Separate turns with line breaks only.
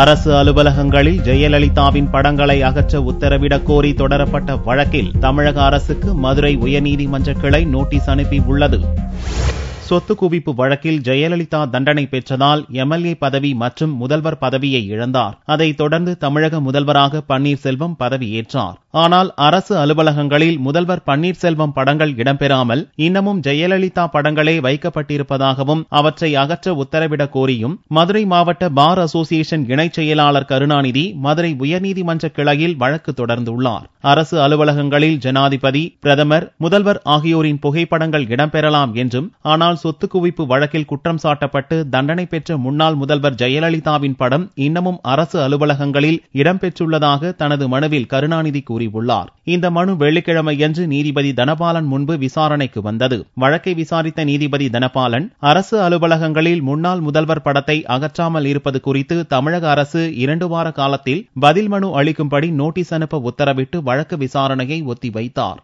அரசு அலுவலகங்களில் ஜெயலலிதாவின் படங்களை அகற்ற உத்தரவிடக் கோரி தொடரப்பட்ட வழக்கில் தமிழக அரசுக்கு மதுரை உயர்நீதிமன்ற கிளை நோட்டீஸ் அனுப்பி உள்ளது சொத்து குவிப்பு வழக்கில் ஜெயலலிதா தண்டனை பெற்றதால் எம்எல்ஏ பதவி மற்றும் முதல்வர் பதவியை இழந்தார் அதைத் தொடர்ந்து தமிழக முதல்வராக பன்னீர்செல்வம் பதவியேற்றார் ஆனால் அரசு அலுவலகங்களில் முதல்வர் பன்னீர்செல்வம் படங்கள் இடம்பெறாமல் இன்னமும் ஜெயலலிதா படங்களே வைக்கப்பட்டிருப்பதாகவும் அவற்றை அகற்ற உத்தரவிடக் கோரியும் மதுரை மாவட்ட பார் அசோசியேஷன் இணைச் செயலாளர் கருணாநிதி மதுரை உயர்நீதிமன்ற கிளையில் வழக்கு தொடர்ந்துள்ளார் அரசு அலுவலகங்களில் ஜனாதிபதி பிரதமர் முதல்வர் ஆகியோரின் புகைப்படங்கள் இடம்பெறலாம் என்றும் ஆனால் சொத்து குவிப்பு வழக்கில் குற்றம் சாட்டப்பட்டு தண்டனை பெற்ற முன்னாள் முதல்வர் ஜெயலலிதாவின் படம் இன்னமும் அரசு அலுவலகங்களில் இடம்பெற்றுள்ளதாக தனது மனுவில் கருணாநிதி கூறி கூறியுள்ளார் இந்த மனு வெள்ளிக்கிழமையன்று நீதிபதி தனபாலன் முன்பு விசாரணைக்கு வந்தது வழக்கை விசாரித்த நீதிபதி தனபாலன் அரசு அலுவலகங்களில் முன்னாள் முதல்வர் படத்தை அகற்றாமல் இருப்பது குறித்து தமிழக அரசு இரண்டு வார காலத்தில் பதில் மனு அளிக்கும்படி நோட்டீஸ் அனுப்ப உத்தரவிட்டு வழக்கு விசாரணையை ஒத்திவைத்தார்